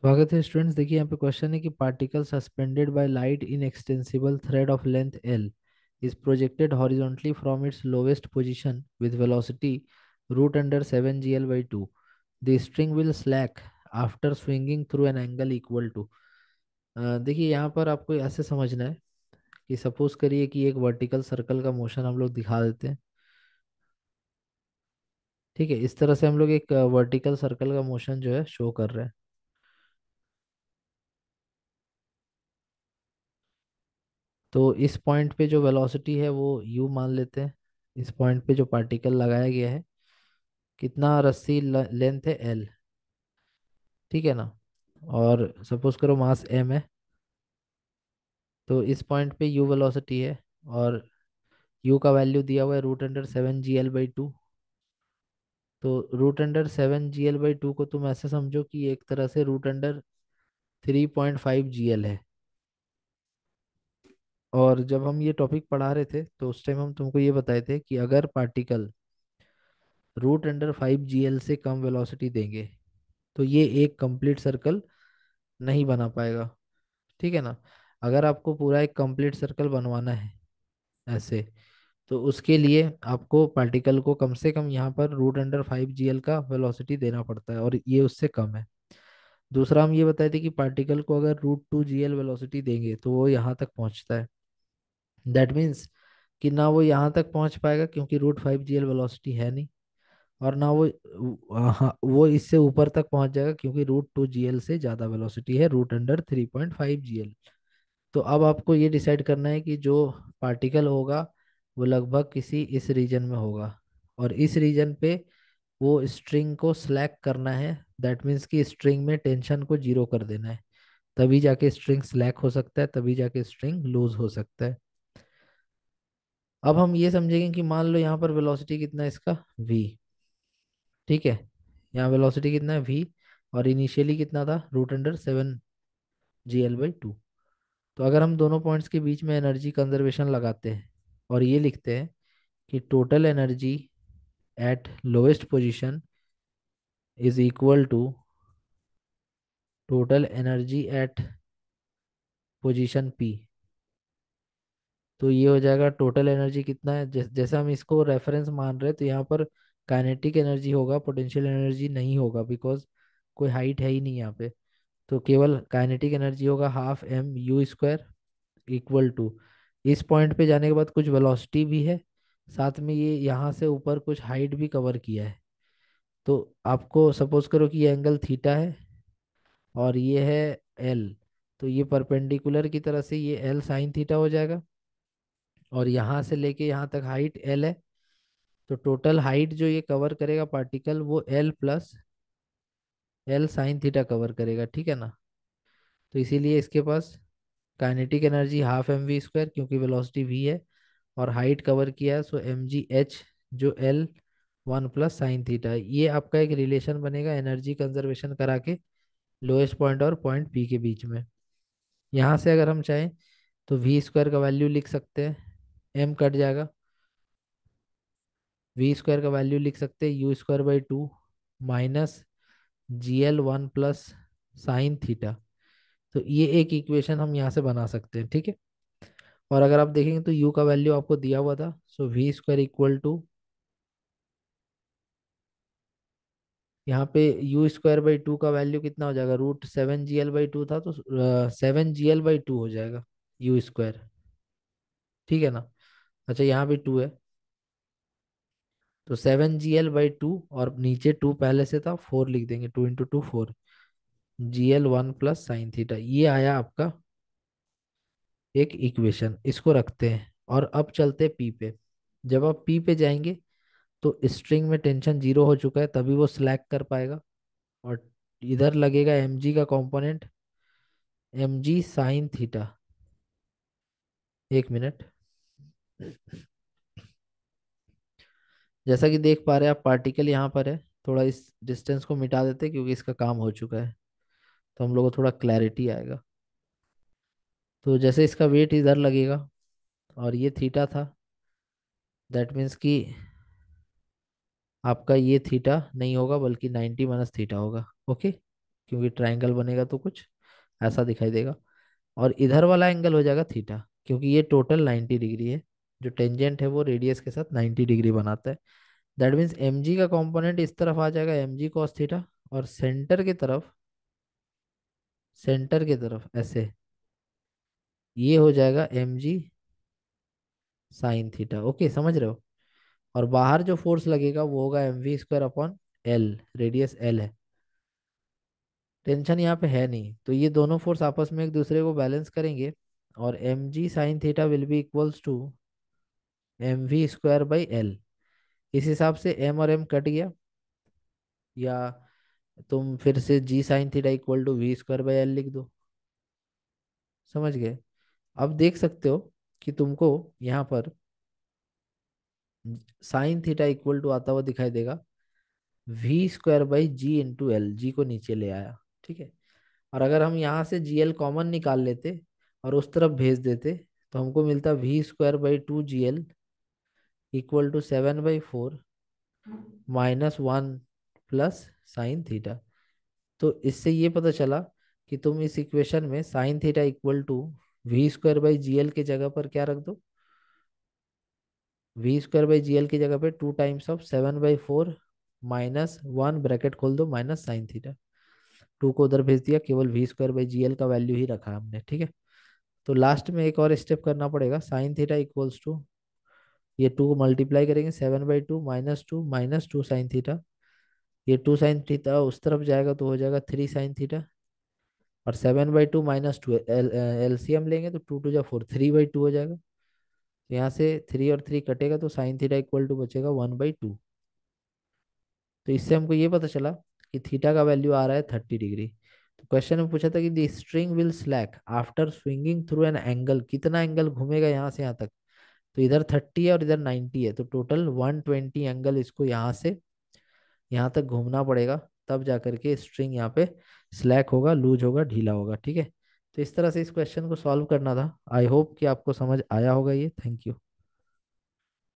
स्वागत है स्टूडेंट्स देखिए यहाँ पे क्वेश्चन है कि particle suspended by light inextensible thread of length L is projected horizontally from its lowest position with velocity root under seven G L by two the string will slack after swinging through an angle equal to देखिए यहाँ पर आपको ऐसे समझना है कि suppose करिए कि एक वर्टिकल सर्कल का मोशन हम लोग दिखा देते हैं ठीक है इस तरह से हम लोग एक वर्टिकल सर्कल का मोशन जो है शो कर रहे हैं तो इस पॉइंट पे जो वेलोसिटी है वो यू मान लेते हैं इस पॉइंट पे जो पार्टिकल लगाया गया है कितना रस्सी लेंथ है एल ठीक है ना और सपोज करो मास एम है तो इस पॉइंट पे यू वेलोसिटी है और यू का वैल्यू दिया हुआ है root under seven G L by two तो root under seven G L by two को तुम ऐसे समझो कि एक तरह से root under three point five G L है और जब हम ये टॉपिक पढ़ा रहे थे तो उस टाइम हम तुमको ये बताए थे कि अगर particle root under five G L से कम वेलोसिटी देंगे तो ये एक कंप्लीट सर्कल नहीं बना पाएगा ठीक है ना अगर आपको पूरा एक कंप्लीट सर्कल बनवाना है ऐसे तो उसके लिए आपको पार्टिकल को कम से कम यहाँ पर root under five G L का वेलोसिटी देना पड़ता है और ये उससे कम है दूसरा हम ये बताए थे कि पार्टिकल को अगर root two G L velocity देंगे तो वो यहाँ तक पहुँचता है दैट मीन्स कि ना वो यहाँ तक पहुँच पाएगा क्योंकि root five G L velocity है नहीं और ना वो हाँ, वो इससे ऊपर तक पहुँच जाएगा क्योंकि रूट टू जी एल से ज़्यादा वेलोसिटी है root under three point five G L तो अब आपको ये डिसाइड करना है कि जो पार्टिकल होगा वो लगभग किसी इस रीजन में होगा और इस रीजन पे वो स्ट्रिंग को स्लैक करना है दैट मीन्स कि स्ट्रिंग में टेंशन को जीरो कर देना है तभी जाके स्ट्रिंग स्लैक हो सकता है तभी जाके स्ट्रिंग लूज हो सकता है अब हम ये समझेंगे कि मान लो यहाँ पर वेलोसिटी कितना है इसका v ठीक है यहाँ वेलोसिटी कितना है v और इनिशियली कितना था root under seven G L by two तो अगर हम दोनों पॉइंट्स के बीच में एनर्जी कंजर्वेशन लगाते हैं और ये लिखते हैं कि total energy at lowest position is equal to total energy at position P तो ये हो जाएगा टोटल एनर्जी कितना है जैस, जैसा हम इसको रेफरेंस मान रहे हैं तो यहाँ पर काइनेटिक एनर्जी होगा पोटेंशियल एनर्जी नहीं होगा बिकॉज कोई हाइट है ही नहीं यहाँ पे तो केवल काइनेटिक एनर्जी होगा half M U square equal to इस पॉइंट पे जाने के बाद कुछ वेलोसिटी भी है साथ में ये यहाँ से ऊपर कुछ हाइट भी कवर किया है तो आपको सपोज करो कि ये एंगल थीटा है और ये है एल तो ये परपेंडिकुलर की तरह से ये एल साइन थीटा हो जाएगा और यहाँ से लेके यहाँ तक हाइट एल है तो टोटल हाइट जो ये कवर करेगा पार्टिकल वो L plus L sine theta cover करेगा ठीक है ना तो इसीलिए इसके पास kinetic energy half M V square क्योंकि वेलोसिटी वी है और हाइट कवर किया है सो एम जी एच जो L one plus sine theta ये आपका एक रिलेशन बनेगा एनर्जी कंजर्वेशन करा के लोएस्ट पॉइंट और पॉइंट पी के बीच में यहाँ से अगर हम चाहें तो वी स्क्वायर का वैल्यू लिख सकते हैं एम कट जाएगा वी स्क्वायर का वैल्यू लिख सकते हैं U square by two minus G L one plus sine theta तो ये एक इक्वेशन हम यहाँ से बना सकते हैं ठीक है और अगर आप देखेंगे तो u का वैल्यू आपको दिया हुआ था so V square equal to यहाँ पे यू स्क्वायर बाई टू का वैल्यू कितना हो जाएगा root seven G L by two था तो seven G L by two हो जाएगा यू स्क्वायर ठीक है ना अच्छा यहाँ भी टू है तो seven G L by two और नीचे टू पहले से था फोर लिख देंगे two into two four G L one plus sine theta ये आया आपका एक इक्वेशन इसको रखते हैं और अब चलते पी पे जब आप पी पे जाएंगे तो स्ट्रिंग में टेंशन जीरो हो चुका है तभी वो स्लैक कर पाएगा और इधर लगेगा एम जी का component M G sine theta एक मिनट जैसा कि देख पा रहे हैं आप पार्टिकल यहाँ पर है थोड़ा इस डिस्टेंस को मिटा देते क्योंकि इसका काम हो चुका है तो हम लोगों को थोड़ा क्लैरिटी आएगा तो जैसे इसका वेट इधर लगेगा और ये थीटा था दैट मीन्स कि आपका ये थीटा नहीं होगा बल्कि 90 माइनस थीटा होगा ओके क्योंकि ट्राइंगल बनेगा तो कुछ ऐसा दिखाई देगा और इधर वाला एंगल हो जाएगा थीटा क्योंकि ये टोटल 90 डिग्री है जो टेंजेंट है वो रेडियस के साथ 90 डिग्री बनाता है दैट मीन्स एम का कॉम्पोनेंट इस तरफ आ जाएगा एम जी कॉस थीटा और सेंटर की तरफ सेंटर की तरफ ऐसे ये हो जाएगा M G sine theta okay समझ रहे हो और बाहर जो फोर्स लगेगा वो होगा M V square upon L radius L है टेंशन यहाँ पे है नहीं तो ये दोनों फोर्स आपस में एक दूसरे को बैलेंस करेंगे और M G sine theta will be equals to M V square by L इस हिसाब से एम और एम कट गया या तुम फिर से G sine theta equal to V square by L लिख दो समझ गए अब देख सकते हो कि तुमको यहाँ पर साइन थीटा इक्वल टू आता हुआ दिखाई देगा V square by G into L G को नीचे ले आया ठीक है और अगर हम यहाँ से जी एल कॉमन निकाल लेते और उस तरफ भेज देते तो हमको मिलता V square by two G L equal to seven by four minus one plus sine theta तो इससे ये पता चला कि तुम इस इक्वेशन में sine theta equal to V square by G L जगह पर क्या रख दो V square by G L की जगह पर two times of seven by four minus one bracket खोल दो माइनस साइन थीटा टू को उधर भेज दिया केवल V square by G L का वैल्यू ही रखा हमने ठीक है तो लास्ट में एक और स्टेप करना पड़ेगा साइन थीटा इक्वल्स टू ये टू को मल्टीप्लाई करेंगे seven by two minus two minus two sine theta ये टू साइन थीटा उस तरफ जाएगा तो हो जाएगा थ्री साइन थीटा और seven by two minus two L L लेंगे तो टू टू जा फोर थ्री बाई टू हो जाएगा तो यहाँ से थ्री और थ्री कटेगा तो साइन थीटा इक्वल टू बचेगा वन बाई टू तो इससे हमको ये पता चला कि थीटा का वैल्यू आ रहा है थर्टी डिग्री तो क्वेश्चन में पूछा था कि the string will slack after swinging through an angle कितना एंगल घूमेगा यहाँ से यहाँ तक तो इधर थर्टी है और इधर नाइन्टी है तो टोटल वन ट्वेंटी एंगल इसको यहाँ से यहाँ तक घूमना पड़ेगा तब जा करके स्ट्रिंग यहाँ पे स्लैक होगा लूज होगा ढीला होगा ठीक है तो इस तरह से इस क्वेश्चन को सॉल्व करना था आई होप कि आपको समझ आया होगा ये थैंक यू